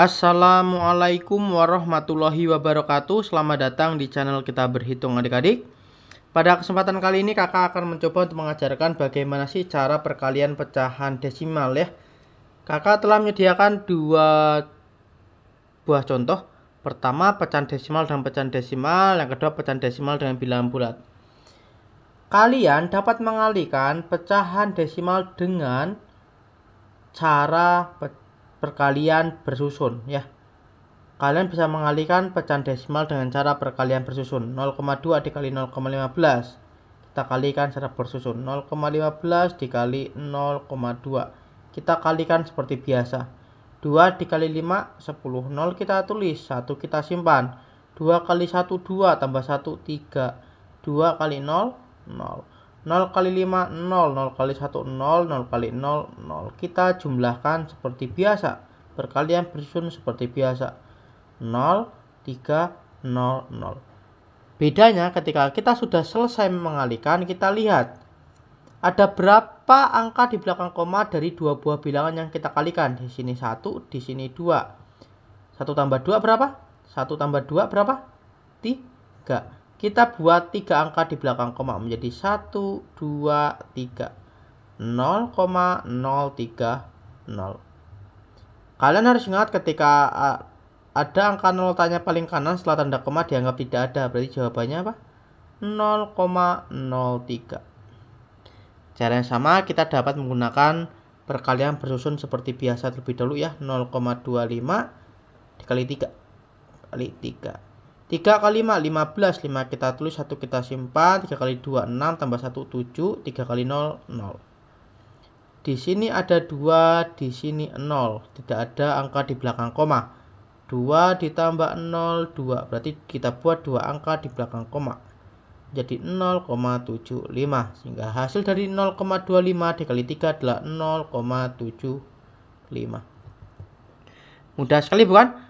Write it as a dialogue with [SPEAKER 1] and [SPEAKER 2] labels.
[SPEAKER 1] Assalamualaikum warahmatullahi wabarakatuh Selamat datang di channel kita berhitung adik-adik Pada kesempatan kali ini kakak akan mencoba untuk mengajarkan bagaimana sih cara perkalian pecahan desimal ya Kakak telah menyediakan dua buah contoh Pertama pecahan desimal dan pecahan desimal Yang kedua pecahan desimal dengan bilangan bulat Kalian dapat mengalihkan pecahan desimal dengan cara pecahan perkalian bersusun ya. Kalian bisa mengalihkan pecahan desimal dengan cara perkalian bersusun. 0,2 dikali 0,15 kita kalikan secara bersusun. 0,15 dikali 0,2 kita kalikan seperti biasa. 2 dikali 5 10. 0 kita tulis, 1 kita simpan. 2 kali 1 2 tambah 1 3. 2 kali 0 0. 0 kali 5 0, 0 kali 1 0, 0 kali 0 0. Kita jumlahkan seperti biasa. perkalian bersusun seperti biasa. 0 3 0 0. Bedanya ketika kita sudah selesai mengalihkan, kita lihat ada berapa angka di belakang koma dari dua buah bilangan yang kita kalikan. Di sini 1, di sini 2. 1 tambah 2 berapa? 1 tambah 2 berapa? 3. Kita buat tiga angka di belakang koma menjadi 1, 2, 3. 0,030. Kalian harus ingat ketika ada angka 0 tanya paling kanan setelah tanda koma dianggap tidak ada. Berarti jawabannya apa? 0,03. Cara yang sama kita dapat menggunakan perkalian bersusun seperti biasa terlebih dahulu ya 0,25 dikali 3 kali 3 3 kali 5, 15. 5 kita tulis, 1 kita simpan. 3 kali 2, 6. Tambah 1, 7. 3 kali 0, 0. Di sini ada 2, di sini 0. Tidak ada angka di belakang koma. 2 ditambah 0, 2. Berarti kita buat 2 angka di belakang koma. Jadi 0,75. Sehingga hasil dari 0,25 dikali 3 adalah 0,75. Mudah sekali bukan?